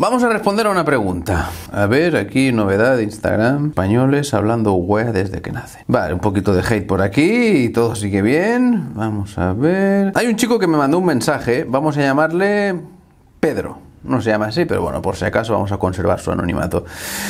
Vamos a responder a una pregunta. A ver, aquí novedad de Instagram. Españoles hablando web desde que nace. Vale, un poquito de hate por aquí y todo sigue bien. Vamos a ver. Hay un chico que me mandó un mensaje. Vamos a llamarle Pedro. No se llama así, pero bueno, por si acaso vamos a conservar su anonimato.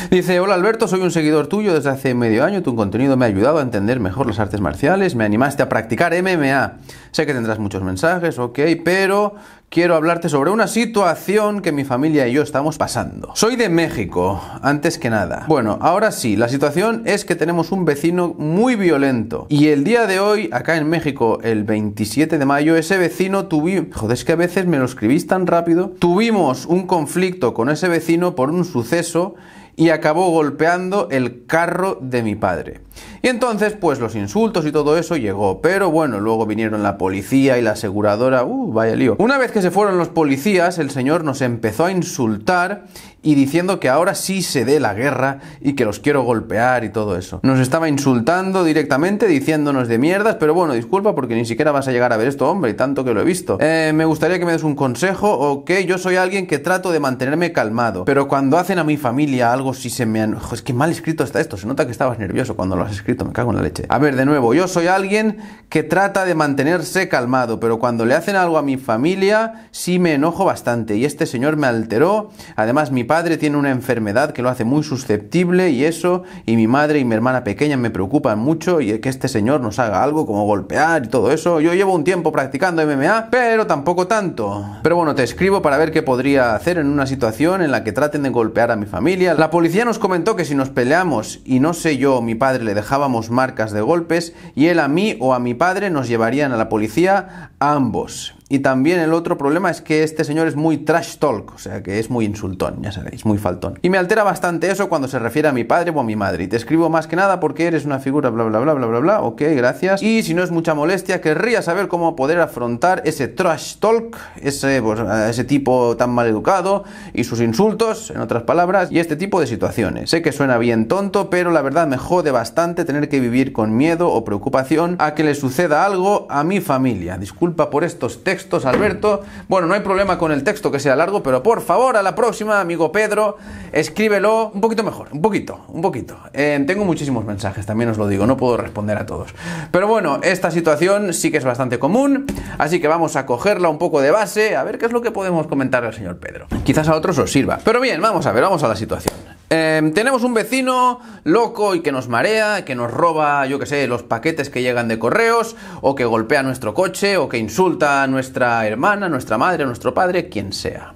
Dice, hola Alberto, soy un seguidor tuyo desde hace medio año, tu contenido me ha ayudado a entender mejor las artes marciales, me animaste a practicar MMA. Sé que tendrás muchos mensajes, ok, pero quiero hablarte sobre una situación que mi familia y yo estamos pasando. Soy de México, antes que nada. Bueno, ahora sí, la situación es que tenemos un vecino muy violento. Y el día de hoy, acá en México, el 27 de mayo, ese vecino tuvimos... Joder, es que a veces me lo escribís tan rápido. Tuvimos un conflicto con ese vecino por un suceso y acabó golpeando el carro de mi padre. Y entonces, pues los insultos y todo eso llegó, pero bueno, luego vinieron la policía y la aseguradora, uh, vaya lío. Una vez que se fueron los policías, el señor nos empezó a insultar y diciendo que ahora sí se dé la guerra y que los quiero golpear y todo eso. Nos estaba insultando directamente, diciéndonos de mierdas, pero bueno, disculpa porque ni siquiera vas a llegar a ver esto, hombre, y tanto que lo he visto. Eh, me gustaría que me des un consejo, o que yo soy alguien que trato de mantenerme calmado, pero cuando hacen a mi familia algo, si se me... Han... es que mal escrito está esto, se nota que estabas nervioso cuando lo escrito, me cago en la leche. A ver, de nuevo, yo soy alguien que trata de mantenerse calmado, pero cuando le hacen algo a mi familia, sí me enojo bastante. Y este señor me alteró. Además, mi padre tiene una enfermedad que lo hace muy susceptible y eso, y mi madre y mi hermana pequeña me preocupan mucho y que este señor nos haga algo como golpear y todo eso. Yo llevo un tiempo practicando MMA, pero tampoco tanto. Pero bueno, te escribo para ver qué podría hacer en una situación en la que traten de golpear a mi familia. La policía nos comentó que si nos peleamos y no sé yo, mi padre le da dejábamos marcas de golpes y él a mí o a mi padre nos llevarían a la policía ambos. Y también el otro problema es que este señor es muy trash talk, o sea que es muy insultón, ya sabéis, muy faltón. Y me altera bastante eso cuando se refiere a mi padre o a mi madre. te escribo más que nada porque eres una figura, bla, bla, bla, bla, bla, bla, ok, gracias. Y si no es mucha molestia, querría saber cómo poder afrontar ese trash talk, ese, pues, ese tipo tan mal educado y sus insultos, en otras palabras, y este tipo de situaciones. Sé que suena bien tonto, pero la verdad me jode bastante tener que vivir con miedo o preocupación a que le suceda algo a mi familia. Disculpa por estos textos, Alberto. Bueno, no hay problema con el texto que sea largo, pero por favor, a la próxima, amigo Pedro, escríbelo un poquito mejor, un poquito, un poquito. Eh, tengo muchísimos mensajes, también os lo digo, no puedo responder a todos. Pero bueno, esta situación sí que es bastante común, así que vamos a cogerla un poco de base, a ver qué es lo que podemos comentar al señor Pedro. Quizás a otros os sirva. Pero bien, vamos a ver, vamos a la situación. Em, tenemos un vecino loco y que nos marea, que nos roba, yo que sé, los paquetes que llegan de correos, o que golpea nuestro coche, o que insulta a nuestra hermana, nuestra madre, nuestro padre, quien sea.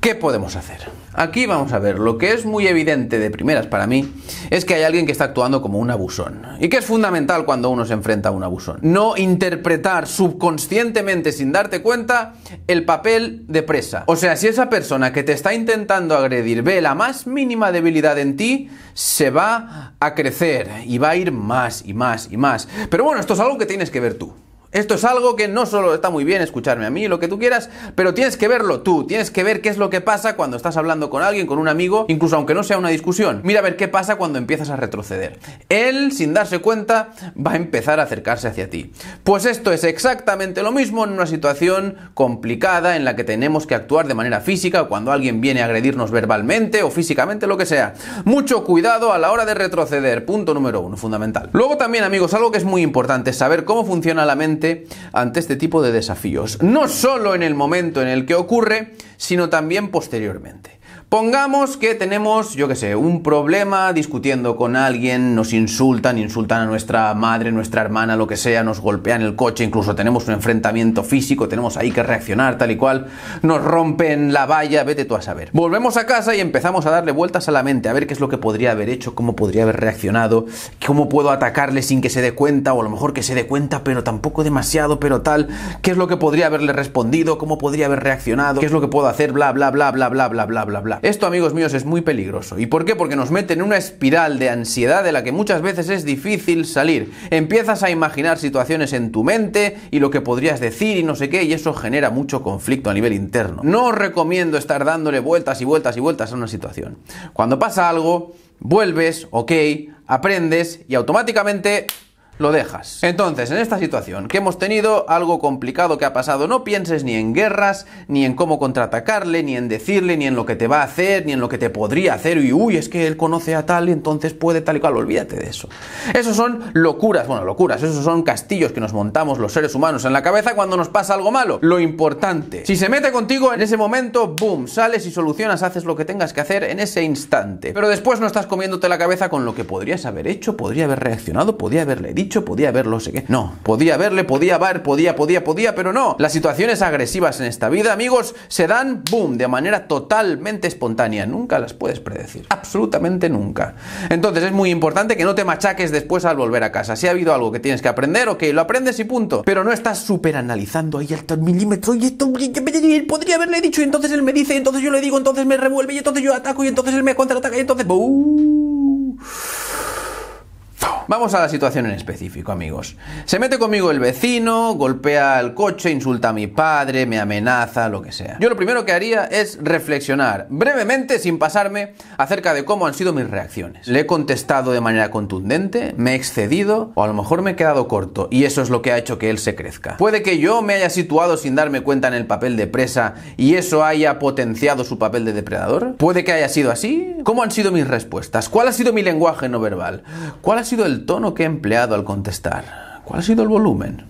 ¿Qué podemos hacer? Aquí vamos a ver, lo que es muy evidente de primeras para mí es que hay alguien que está actuando como un abusón. Y que es fundamental cuando uno se enfrenta a un abusón. No interpretar subconscientemente sin darte cuenta el papel de presa. O sea, si esa persona que te está intentando agredir ve la más mínima debilidad en ti, se va a crecer y va a ir más y más y más. Pero bueno, esto es algo que tienes que ver tú. Esto es algo que no solo está muy bien escucharme a mí, lo que tú quieras, pero tienes que verlo tú, tienes que ver qué es lo que pasa cuando estás hablando con alguien, con un amigo, incluso aunque no sea una discusión. Mira a ver qué pasa cuando empiezas a retroceder. Él, sin darse cuenta, va a empezar a acercarse hacia ti. Pues esto es exactamente lo mismo en una situación complicada en la que tenemos que actuar de manera física, cuando alguien viene a agredirnos verbalmente o físicamente, lo que sea. Mucho cuidado a la hora de retroceder, punto número uno, fundamental. Luego también, amigos, algo que es muy importante saber cómo funciona la mente ante este tipo de desafíos, no solo en el momento en el que ocurre, sino también posteriormente. Pongamos que tenemos, yo qué sé, un problema discutiendo con alguien, nos insultan, insultan a nuestra madre, nuestra hermana, lo que sea, nos golpean el coche, incluso tenemos un enfrentamiento físico, tenemos ahí que reaccionar tal y cual, nos rompen la valla, vete tú a saber. Volvemos a casa y empezamos a darle vueltas a la mente, a ver qué es lo que podría haber hecho, cómo podría haber reaccionado, cómo puedo atacarle sin que se dé cuenta, o a lo mejor que se dé cuenta, pero tampoco demasiado, pero tal, qué es lo que podría haberle respondido, cómo podría haber reaccionado, qué es lo que puedo hacer, bla, bla, bla, bla, bla, bla, bla, bla, bla. Esto, amigos míos, es muy peligroso. ¿Y por qué? Porque nos mete en una espiral de ansiedad de la que muchas veces es difícil salir. Empiezas a imaginar situaciones en tu mente y lo que podrías decir y no sé qué, y eso genera mucho conflicto a nivel interno. No os recomiendo estar dándole vueltas y vueltas y vueltas a una situación. Cuando pasa algo, vuelves, ok, aprendes y automáticamente lo dejas. Entonces, en esta situación que hemos tenido, algo complicado que ha pasado, no pienses ni en guerras, ni en cómo contraatacarle, ni en decirle, ni en lo que te va a hacer, ni en lo que te podría hacer, y uy, es que él conoce a tal y entonces puede tal y cual, olvídate de eso. Esos son locuras, bueno, locuras, esos son castillos que nos montamos los seres humanos en la cabeza cuando nos pasa algo malo. Lo importante, si se mete contigo en ese momento, boom, sales y solucionas, haces lo que tengas que hacer en ese instante. Pero después no estás comiéndote la cabeza con lo que podrías haber hecho, podría haber reaccionado, podría haberle dicho, podía haberlo, sé qué. No, podía haberle, podía ver, podía, podía, podía, pero no. Las situaciones agresivas en esta vida, amigos, se dan, boom, de manera totalmente espontánea. Nunca las puedes predecir. Absolutamente nunca. Entonces es muy importante que no te machaques después al volver a casa. Si ha habido algo que tienes que aprender, ok, lo aprendes y punto. Pero no estás súper analizando ahí hasta el milímetro y esto podría haberle dicho entonces él me dice, entonces yo le digo, entonces me revuelve y entonces yo ataco y entonces él me contraataca y entonces... boom. Vamos a la situación en específico, amigos. Se mete conmigo el vecino, golpea el coche, insulta a mi padre, me amenaza, lo que sea. Yo lo primero que haría es reflexionar brevemente, sin pasarme, acerca de cómo han sido mis reacciones. Le he contestado de manera contundente, me he excedido o a lo mejor me he quedado corto y eso es lo que ha hecho que él se crezca. Puede que yo me haya situado sin darme cuenta en el papel de presa y eso haya potenciado su papel de depredador. Puede que haya sido así. ¿Cómo han sido mis respuestas? ¿Cuál ha sido mi lenguaje no verbal? ¿Cuál ha sido el el tono que he empleado al contestar? ¿Cuál ha sido el volumen?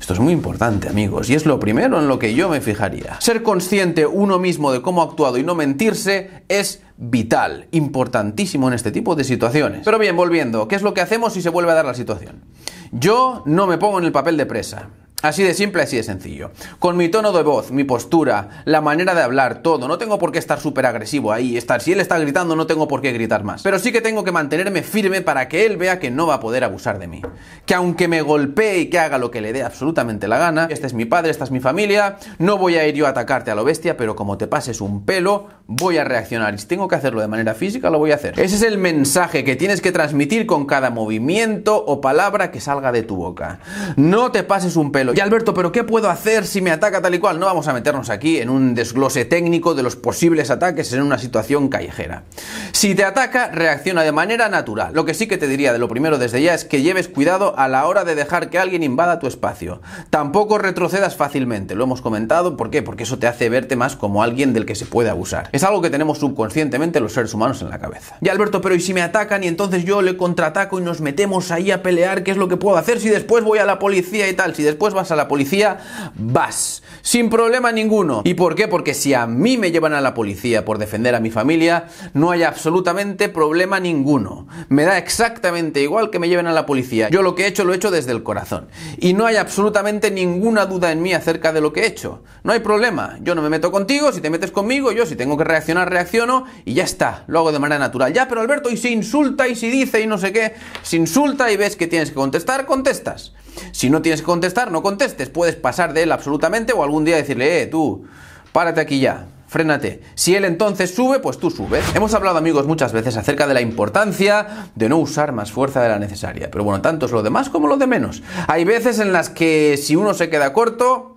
Esto es muy importante, amigos, y es lo primero en lo que yo me fijaría. Ser consciente uno mismo de cómo ha actuado y no mentirse es vital, importantísimo en este tipo de situaciones. Pero bien, volviendo, ¿qué es lo que hacemos si se vuelve a dar la situación? Yo no me pongo en el papel de presa. Así de simple, así de sencillo. Con mi tono de voz, mi postura, la manera de hablar, todo. No tengo por qué estar súper agresivo ahí. Estar, si él está gritando, no tengo por qué gritar más. Pero sí que tengo que mantenerme firme para que él vea que no va a poder abusar de mí. Que aunque me golpee y que haga lo que le dé absolutamente la gana, este es mi padre, esta es mi familia, no voy a ir yo a atacarte a lo bestia, pero como te pases un pelo, voy a reaccionar. Y si tengo que hacerlo de manera física, lo voy a hacer. Ese es el mensaje que tienes que transmitir con cada movimiento o palabra que salga de tu boca. No te pases un pelo y Alberto, ¿pero qué puedo hacer si me ataca tal y cual? No vamos a meternos aquí en un desglose técnico de los posibles ataques en una situación callejera. Si te ataca, reacciona de manera natural. Lo que sí que te diría de lo primero desde ya es que lleves cuidado a la hora de dejar que alguien invada tu espacio. Tampoco retrocedas fácilmente, lo hemos comentado, ¿por qué? Porque eso te hace verte más como alguien del que se puede abusar. Es algo que tenemos subconscientemente los seres humanos en la cabeza. Y Alberto, pero ¿y si me atacan y entonces yo le contraataco y nos metemos ahí a pelear? ¿Qué es lo que puedo hacer si después voy a la policía y tal? Si después vas a la policía, vas. Sin problema ninguno. ¿Y por qué? Porque si a mí me llevan a la policía por defender a mi familia, no hay absolutamente problema ninguno. Me da exactamente igual que me lleven a la policía. Yo lo que he hecho lo he hecho desde el corazón. Y no hay absolutamente ninguna duda en mí acerca de lo que he hecho. No hay problema. Yo no me meto contigo, si te metes conmigo, yo si tengo que reaccionar, reacciono y ya está. Lo hago de manera natural. Ya, pero Alberto, y si insulta y si dice y no sé qué, si insulta y ves que tienes que contestar, contestas. Si no tienes que contestar, no contestas contestes, puedes pasar de él absolutamente o algún día decirle, eh, tú, párate aquí ya. Frénate. Si él entonces sube, pues tú subes. Hemos hablado, amigos, muchas veces acerca de la importancia de no usar más fuerza de la necesaria. Pero bueno, tanto es lo de más como lo de menos. Hay veces en las que si uno se queda corto,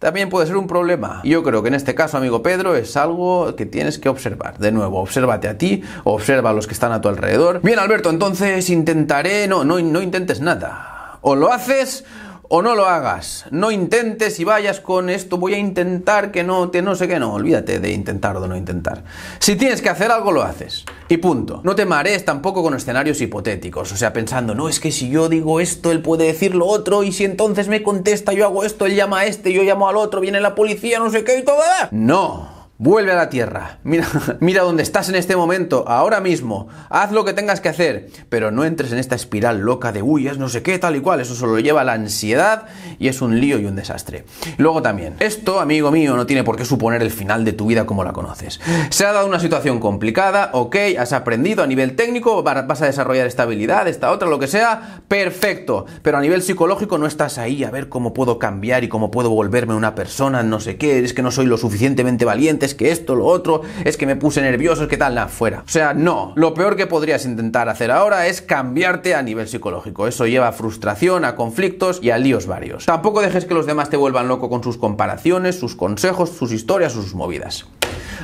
también puede ser un problema. yo creo que en este caso, amigo Pedro, es algo que tienes que observar. De nuevo, obsérvate a ti, observa a los que están a tu alrededor. Bien, Alberto, entonces intentaré. No, no, no intentes nada. O lo haces o no lo hagas. No intentes y vayas con esto, voy a intentar que no, te no sé qué, no. Olvídate de intentar o de no intentar. Si tienes que hacer algo, lo haces. Y punto. No te marees tampoco con escenarios hipotéticos. O sea, pensando, no, es que si yo digo esto, él puede decir lo otro, y si entonces me contesta, yo hago esto, él llama a este, yo llamo al otro, viene la policía, no sé qué y todo. No. Vuelve a la tierra. Mira, mira dónde estás en este momento, ahora mismo. Haz lo que tengas que hacer, pero no entres en esta espiral loca de huyas, no sé qué, tal y cual. Eso solo lleva a la ansiedad y es un lío y un desastre. Luego también, esto, amigo mío, no tiene por qué suponer el final de tu vida como la conoces. Se ha dado una situación complicada, ok, has aprendido a nivel técnico, vas a desarrollar esta habilidad, esta otra, lo que sea, perfecto. Pero a nivel psicológico no estás ahí a ver cómo puedo cambiar y cómo puedo volverme una persona, no sé qué, es que no soy lo suficientemente valiente es que esto, lo otro, es que me puse nervioso, es que tal, nada, fuera. O sea, no. Lo peor que podrías intentar hacer ahora es cambiarte a nivel psicológico. Eso lleva a frustración, a conflictos y a líos varios. Tampoco dejes que los demás te vuelvan loco con sus comparaciones, sus consejos, sus historias, sus movidas.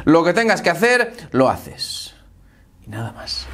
Lo que tengas que hacer, lo haces. Y nada más.